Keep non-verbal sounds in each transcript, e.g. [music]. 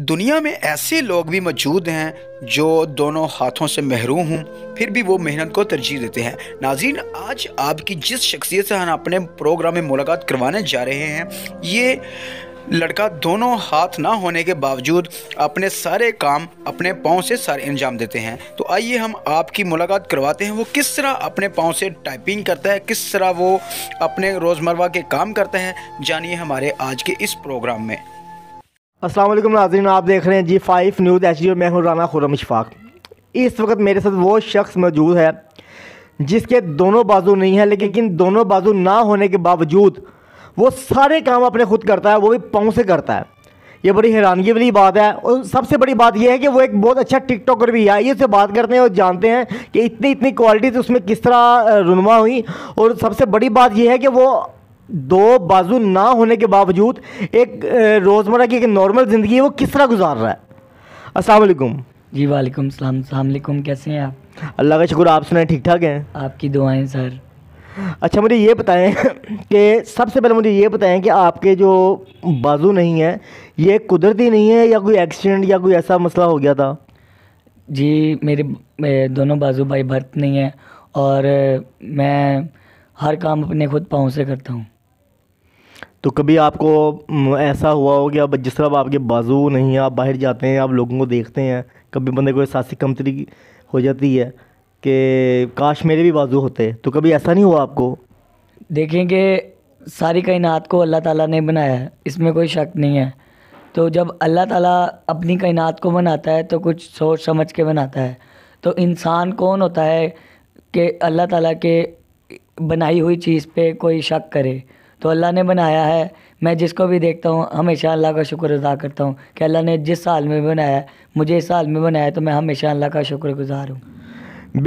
दुनिया में ऐसे लोग भी मौजूद हैं जो दोनों हाथों से महरूम हूँ फिर भी वो मेहनत को तरजीह देते हैं नाजीन आज आपकी जिस शख्सियत से हम अपने प्रोग्राम में मुलाकात करवाने जा रहे हैं ये लड़का दोनों हाथ ना होने के बावजूद अपने सारे काम अपने पाँव से सारे अंजाम देते हैं तो आइए हम आपकी मुलाकात करवाते हैं वो किस तरह अपने पाँव से टाइपिंग करता है किस तरह वो अपने रोज़मर्रा के काम करता है जानिए हमारे आज के इस प्रोग्राम में असलम नाजरीन आप देख रहे हैं Zee five news H D और मैं हूँ राना खुरम इशफाक इस वक्त मेरे साथ वो शख्स मौजूद है जिसके दोनों बाजू नहीं है लेकिन दोनों बाजू ना होने के बावजूद वो सारे काम अपने खुद करता है वो भी पाँव से करता है ये बड़ी हैरानगी वाली बात है और सबसे बड़ी बात यह है कि वो एक बहुत अच्छा टिकटॉकर भी है आइए उससे बात करते हैं और जानते हैं कि इतनी इतनी क्वालिटी से उसमें किस तरह रुनमा हुई और सबसे बड़ी बात यह है कि वो दो बाजू ना होने के बावजूद एक रोज़मर्रा की एक नॉर्मल ज़िंदगी है वो किस तरह गुजार रहा है वालेकुम जी वालेकुम सलाम वालेकुम कैसे हैं आप अल्लाह का शुक्र आप सुनाए ठीक ठाक हैं आपकी दुआएं सर अच्छा मुझे ये बताएं [laughs] कि सबसे पहले मुझे ये बताएं कि आपके जो बाजू नहीं है ये कुदरती नहीं है या कोई एक्सीडेंट या कोई ऐसा मसला हो गया था जी मेरे दोनों बाजू भाई भर्त नहीं है और मैं हर काम अपने खुद पाँव से करता हूँ तो कभी आपको ऐसा हुआ हो कि अब जिस तरह आपके बाजू नहीं है आप बाहर जाते हैं आप लोगों को देखते हैं कभी बंदे को सासी कमतरी हो जाती है कि काश मेरे भी बाजू होते तो कभी ऐसा नहीं हुआ आपको देखें कि सारी कायनात को अल्लाह ताला ने बनाया है इसमें कोई शक नहीं है तो जब अल्लाह ताला अपनी कायनात को बनाता है तो कुछ सोच समझ के बनाता है तो इंसान कौन होता है कि अल्लाह ताला के बनाई हुई चीज़ पे कोई शक करे तो अल्लाह ने बनाया है मैं जिसको भी देखता हूँ हमेशा अल्लाह का शुक्र अदा करता हूँ कि अल्लाह ने जिस साल में बनाया मुझे इस साल में बनाया तो मैं हमेशा अल्लाह का शुक्रगुजार हूँ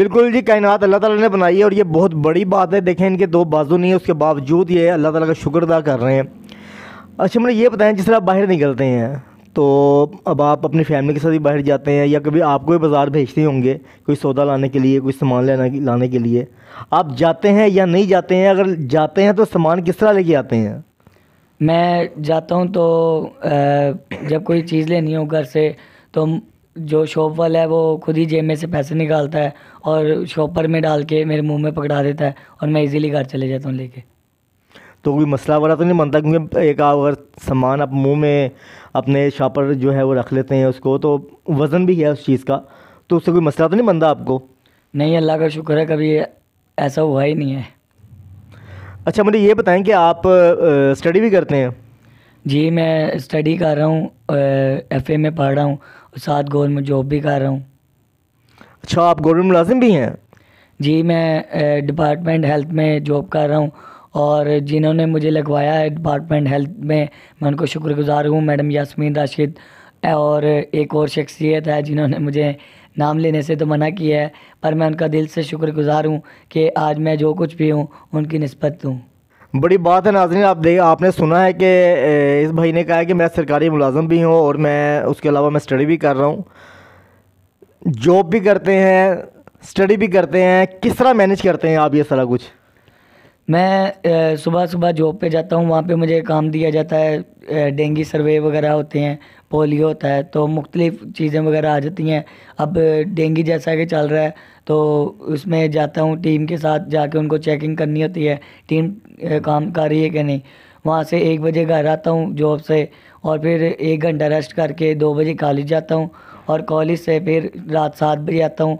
बिल्कुल जी कायनात अल्लाह ताला ने बनाई है और ये बहुत बड़ी बात है देखें इनके दो बाजू नहीं है उसके बावजूद ये अल्लाह ताला का शुक्र अदा कर रहे हैं अच्छा मैंने ये बताया जिस तरह बाहर निकलते हैं तो अब आप अपनी फैमिली के साथ ही बाहर जाते हैं या कभी आपको भी बाज़ार भेजते होंगे कोई सौदा लाने के लिए कोई सामान लेना लाने के लिए आप जाते हैं या नहीं जाते हैं अगर जाते हैं तो सामान किस तरह लेके आते हैं मैं जाता हूँ तो जब कोई चीज़ लेनी हो घर से तो जो शॉप वाला है वो खुद ही जेब में से पैसे निकालता है और शॉपर में डाल के मेरे मुँह में पकड़ा देता है और मैं इजीली घर चले जाता हूँ लेके तो कोई मसला वाला तो नहीं बनता क्योंकि एक अगर सामान आप मुंह में अपने शॉपर जो है वो रख लेते हैं उसको तो वज़न भी है उस चीज़ का तो उससे कोई मसला तो नहीं बनता आपको नहीं अल्लाह का शुक्र है कभी ऐसा हुआ ही नहीं है अच्छा मुझे ये बताएं कि आप स्टडी भी करते हैं जी मैं स्टडी कर रहा हूँ एफ में पढ़ रहा हूँ और साथ गवर्नमेंट जॉब भी कर रहा हूँ अच्छा आप गवर्नमेंट मुलाजिम भी हैं जी मैं डिपार्टमेंट हेल्थ में जॉब कर रहा हूँ और जिन्होंने मुझे लगवाया है डिपार्टमेंट हेल्थ में मैं उनको शुक्रगुजार हूँ मैडम यासमीन राशिद और एक और शख्सियत है जिन्होंने मुझे नाम लेने से तो मना किया है पर मैं उनका दिल से शुक्रगुजार हूँ कि आज मैं जो कुछ भी हूँ उनकी नस्बत हूँ बड़ी बात है नाजरीन आप देख आपने सुना है कि इस भाई ने कहा है कि मैं सरकारी मुलाजम भी हूँ और मैं उसके अलावा मैं स्टडी भी कर रहा हूँ जॉब भी करते हैं स्टडी भी करते हैं किस तरह मैनेज करते हैं आप ये सारा कुछ मैं सुबह सुबह जॉब पे जाता हूँ वहाँ पे मुझे काम दिया जाता है डेंगू सर्वे वगैरह होते हैं पोलियो होता है तो मुख्तलिफ़ चीज़ें वगैरह आ जाती हैं अब डेंगू जैसा कि चल रहा है तो उसमें जाता हूँ टीम के साथ जाके उनको चेकिंग करनी होती है टीम काम कर रही है कि नहीं वहाँ से एक बजे घर आता हूँ जॉब से और फिर एक घंटा रेस्ट करके दो बजे कॉलेज जाता हूँ और कॉलेज से फिर रात सात बजे आता हूँ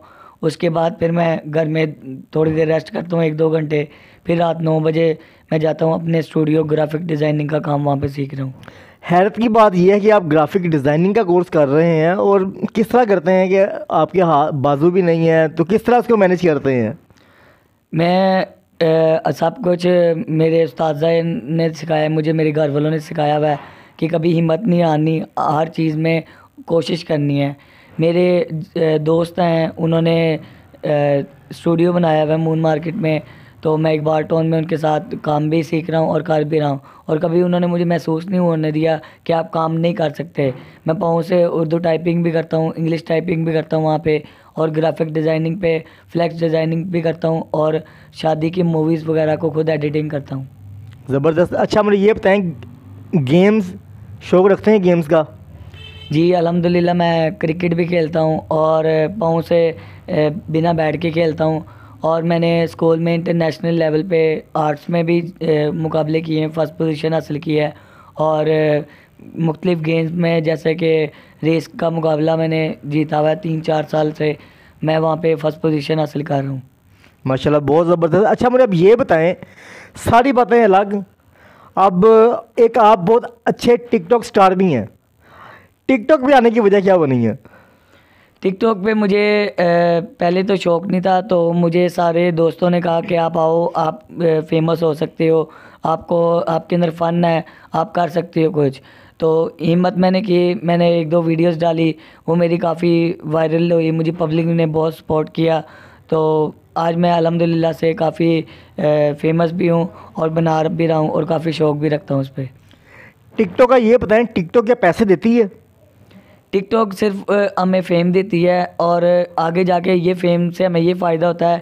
उसके बाद फिर मैं घर में थोड़ी देर रेस्ट करता हूँ एक दो घंटे फिर रात नौ बजे मैं जाता हूँ अपने स्टूडियो ग्राफिक डिज़ाइनिंग का काम वहाँ पर सीख रहा हूँ हैरत की बात यह है कि आप ग्राफिक डिज़ाइनिंग का कोर्स कर रहे हैं और किस तरह करते हैं कि आपके हाथ बाजू भी नहीं है तो किस तरह उसको मैनेज करते हैं मैं सब कुछ मेरे उस्ताजा ने सिखाया मुझे मेरे घर वालों ने सिखाया हुआ है कि कभी हिम्मत नहीं आनी हर चीज़ में कोशिश करनी है मेरे दोस्त हैं उन्होंने स्टूडियो बनाया हुआ है मून मार्केट में तो मैं एक बार टोन तो में उनके साथ काम भी सीख रहा हूँ और कर भी रहा हूँ और कभी उन्होंने मुझे महसूस नहीं होने दिया कि आप काम नहीं कर सकते मैं पाँव से उर्दू टाइपिंग भी करता हूँ इंग्लिश टाइपिंग भी करता हूँ वहाँ पे और ग्राफिक डिज़ाइनिंग पे फ्लैक्स डिज़ाइनिंग भी करता हूँ और शादी की मूवीज़ वगैरह को खुद एडिटिंग करता हूँ ज़बरदस्त अच्छा मुझे ये बताएँ गेम्स शौक रखते हैं गेम्स का जी अलहमदिल्ला मैं क्रिकेट भी खेलता हूँ और पाँव से बिना बैठ के खेलता हूँ और मैंने स्कूल में इंटरनेशनल लेवल पे आर्ट्स में भी मुकाबले किए हैं फर्स्ट पोजीशन हासिल की है और मुख्तलिफ़ गेम्स में जैसे कि रेस का मुकाबला मैंने जीता हुआ है तीन चार साल से मैं वहाँ पे फर्स्ट पोजीशन हासिल कर रहा हूँ माशाल्लाह बहुत ज़बरदस्त अच्छा मुझे अब ये बताएं सारी बातें अलग अब एक आप बहुत अच्छे टिकटॉक स्टार भी हैं टिकटॉक भी आने की वजह क्या बनी है टिकटॉक पे मुझे पहले तो शौक़ नहीं था तो मुझे सारे दोस्तों ने कहा कि आप आओ आप फेमस हो सकते हो आपको आपके अंदर फ़न है आप कर सकते हो कुछ तो हिम्मत मैंने की मैंने एक दो वीडियोस डाली वो मेरी काफ़ी वायरल हुई मुझे पब्लिक ने बहुत सपोर्ट किया तो आज मैं अलहमदिल्ला से काफ़ी फेमस भी हूँ और बना भी रहा हूँ और काफ़ी शौक़ भी रखता हूँ उस पर टिकटॉक का ये बताएं है टिकटॉक क्या पैसे देती है टिकटॉक सिर्फ हमें फ़ेम देती है और आगे जाके ये फ़ेम से हमें ये फ़ायदा होता है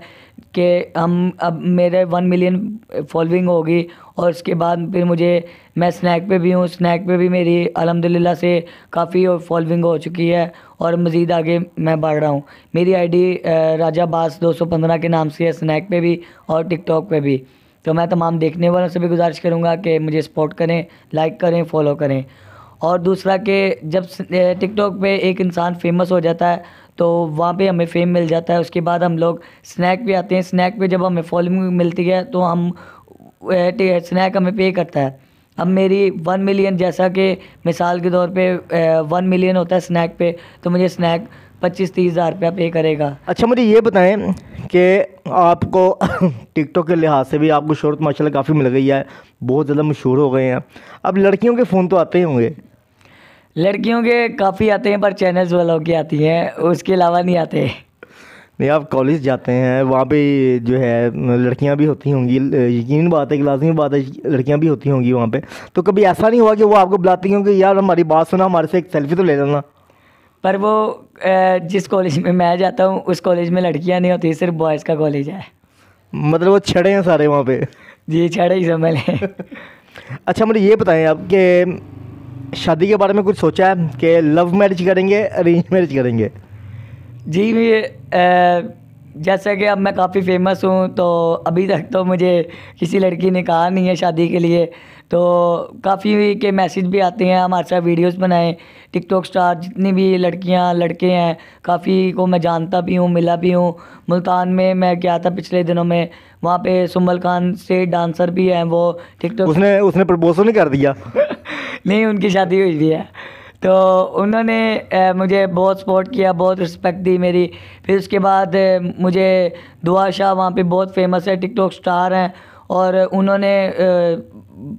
कि हम अब मेरे वन मिलियन फॉलोइंग होगी और उसके बाद फिर मुझे मैं स्नैक पे भी हूँ स्नैक पे भी मेरी अलहमदिल्ला से काफ़ी फॉलोइंग हो चुकी है और मज़ीद आगे मैं बढ़ रहा हूँ मेरी आईडी राजा बास पंद्रह के नाम से है स्नैक पे भी और टिकटॉक पे भी तो मैं तमाम देखने वालों से भी गुजारिश करूँगा कि मुझे सपोर्ट करें लाइक करें फॉलो करें और दूसरा कि जब टिकटॉक पे एक इंसान फेमस हो जाता है तो वहाँ पे हमें फेम मिल जाता है उसके बाद हम लोग स्नैक पे आते हैं स्नैक पे जब हमें फॉलोइंग मिलती है तो हम स्नैक हमें पे करता है अब मेरी वन मिलियन जैसा कि मिसाल के तौर पे वन मिलियन होता है स्नैक पे तो मुझे स्नैक पच्चीस तीस हज़ार रुपया पे करेगा अच्छा मुझे ये बताएं कि आपको टिकटॉक [laughs] के लिहाज से भी आपको शहरत माशा काफ़ी मिल गई है बहुत ज़्यादा मशहूर हो गए हैं अब लड़कियों के फ़ोन तो आते ही होंगे लड़कियों के काफ़ी आते हैं पर चैनल्स वालों के आती हैं उसके अलावा नहीं आते नहीं आप कॉलेज जाते हैं वहाँ पे जो है लड़कियाँ भी होती होंगी यकीन बात है कि लाजमी बात है लड़कियाँ भी होती होंगी वहाँ पे तो कभी ऐसा नहीं हुआ कि वो आपको बुलाती होंगी यार हमारी बात सुना हमारे से एक सेल्फी तो ले लेना पर वो जिस कॉलेज में मैं जाता हूँ उस कॉलेज में लड़कियाँ नहीं होती सिर्फ बॉयज़ का कॉलेज है मतलब वो छड़े हैं सारे वहाँ पर ये छाड़ा ही संभाले [laughs] अच्छा मुझे ये बताएं आप कि शादी के बारे में कुछ सोचा है कि लव मैरिज करेंगे अरेंज मैरिज करेंगे जी भी जैसा कि अब मैं काफ़ी फेमस हूँ तो अभी तक तो मुझे किसी लड़की ने कहा नहीं है शादी के लिए तो काफ़ी के मैसेज भी आते हैं हमारे साथ वीडियोस बनाएं टिकटॉक स्टार जितनी भी लड़कियां लड़के हैं काफ़ी को मैं जानता भी हूँ मिला भी हूँ मुल्तान में मैं गया था पिछले दिनों में वहाँ पे सुम्बल खान से डांसर भी हैं वो टिकटॉक उसने उसने प्रपोजल तो नहीं कर दिया [laughs] नहीं उनकी शादी हुई थी है तो उन्होंने मुझे बहुत सपोर्ट किया बहुत रिस्पेक्ट दी मेरी फिर उसके बाद मुझे दुआ शाह वहाँ पर बहुत फेमस है टिकटॉक स्टार हैं और उन्होंने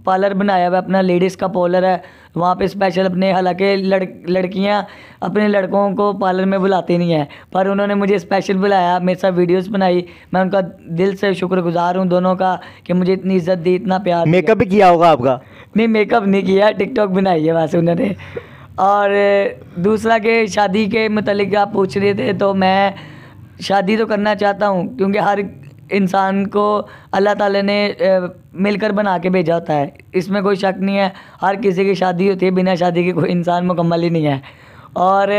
पार्लर बनाया हुआ अपना लेडीज़ का पार्लर है वहाँ पे स्पेशल अपने हालांकि लड़ लड़कियाँ अपने लड़कों को पार्लर में बुलाती नहीं हैं पर उन्होंने मुझे स्पेशल बुलाया मेरे साथ वीडियोस बनाई मैं उनका दिल से शुक्रगुजार हूँ दोनों का कि मुझे इतनी इज्जत दी इतना प्यार मेकअप भी किया होगा आपका नहीं मेकअप नहीं किया टिकटॉक बनाई है वहाँ से उन्होंने और दूसरा के शादी के मतलब आप पूछ रहे थे तो मैं शादी तो करना चाहता हूँ क्योंकि हर इंसान को अल्लाह ताला ने मिलकर बना के भेजा होता है इसमें कोई शक नहीं है हर किसी की शादी होती है बिना शादी के कोई इंसान मुकम्मल ही नहीं है और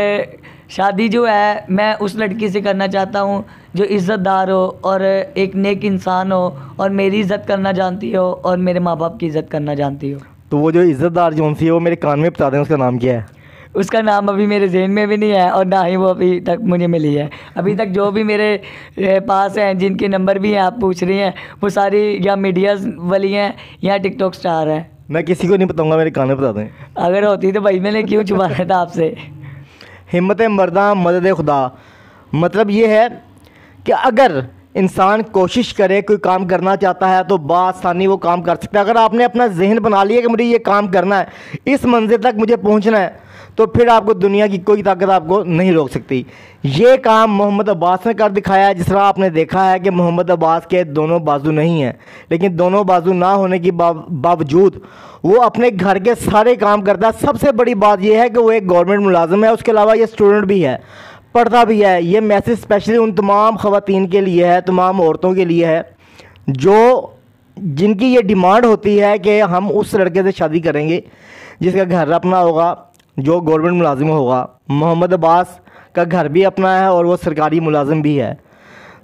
शादी जो है मैं उस लड़की से करना चाहता हूँ जो इज़्ज़तदार हो और एक नेक इंसान हो और मेरी इज़्ज़त करना जानती हो और मेरे माँ बाप की इज़्ज़त करना जानती हो तो वो जो इज़्ज़तदार जो सी है वो मेरे कान में बता दें उसका नाम क्या है उसका नाम अभी मेरे जहन में भी नहीं है और ना ही वो अभी तक मुझे मिली है अभी तक जो भी मेरे पास हैं जिनके नंबर भी हैं आप पूछ रही हैं वो सारी या मीडियाज़ वाली हैं या टिकटॉक स्टार हैं मैं किसी को नहीं बताऊंगा मेरे गाने बताते बता दें अगर होती तो भाई मैंने क्यों छुपाया था आपसे हिम्मत मरदा मदद खुदा मतलब ये है कि अगर इंसान कोशिश करे कोई काम करना चाहता है तो बसानी वो काम कर सकता है अगर आपने अपना जहन बना लिया कि मुझे ये काम करना है इस मंजिल तक मुझे पहुंचना है तो फिर आपको दुनिया की कोई ताकत आपको नहीं रोक सकती ये काम मोहम्मद अब्बास ने कर दिखाया है जिस तरह आपने देखा है कि मोहम्मद अब्बास के दोनों बाजू नहीं हैं लेकिन दोनों बाजू ना होने के बावजूद वो अपने घर के सारे काम करता है सबसे बड़ी बात यह है कि वो एक गवर्नमेंट मुलाजम है उसके अलावा ये स्टूडेंट भी है पढ़ता भी है ये मैसेज स्पेशली उन तमाम ख़वान के लिए है तमाम औरतों के लिए है जो जिनकी ये डिमांड होती है कि हम उस लड़के से शादी करेंगे जिसका घर अपना होगा जो गवर्नमेंट मुलाजिम होगा मोहम्मद अब्बास का घर भी अपना है और वो सरकारी मुलाजिम भी है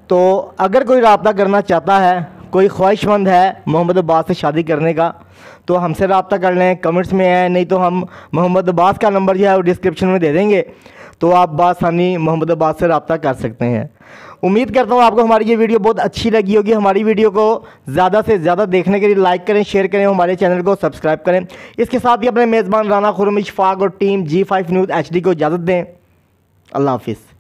तो अगर कोई रबता करना चाहता है कोई ख्वाहिशमंद है मोहम्मद अब्बास से शादी करने का तो हमसे रबता कर लें कमेंट्स में है नहीं तो हम मोहम्मद अब्बास का नंबर जो है वो डिस्क्रिप्शन में दे देंगे तो आप बासानी मोहम्मद अब्बास से रबता कर सकते हैं उम्मीद करता हूँ आपको हमारी ये वीडियो बहुत अच्छी लगी होगी हमारी वीडियो को ज़्यादा से ज़्यादा देखने के लिए लाइक करें शेयर करें हमारे चैनल को सब्सक्राइब करें इसके साथ ही अपने मेज़बान राना खुरम इशफाक और team G five news H को इजाज़त दें अल्लाह हाफिज़